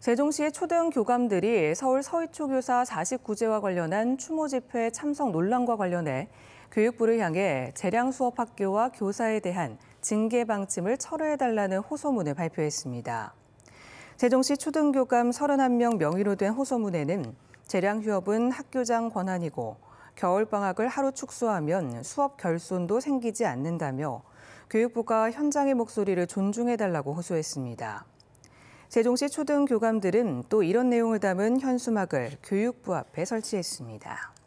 세종시의 초등 교감들이 서울 서희초 교사 49제와 관련한 추모 집회 참석 논란과 관련해 교육부를 향해 재량 수업 학교와 교사에 대한 징계 방침을 철회해달라는 호소문을 발표했습니다. 세종시 초등교감 31명 명의로 된 호소문에는 재량 휴업은 학교장 권한이고 겨울방학을 하루 축소하면 수업 결손도 생기지 않는다며 교육부가 현장의 목소리를 존중해달라고 호소했습니다. 세종시 초등 교감들은 또 이런 내용을 담은 현수막을 교육부 앞에 설치했습니다.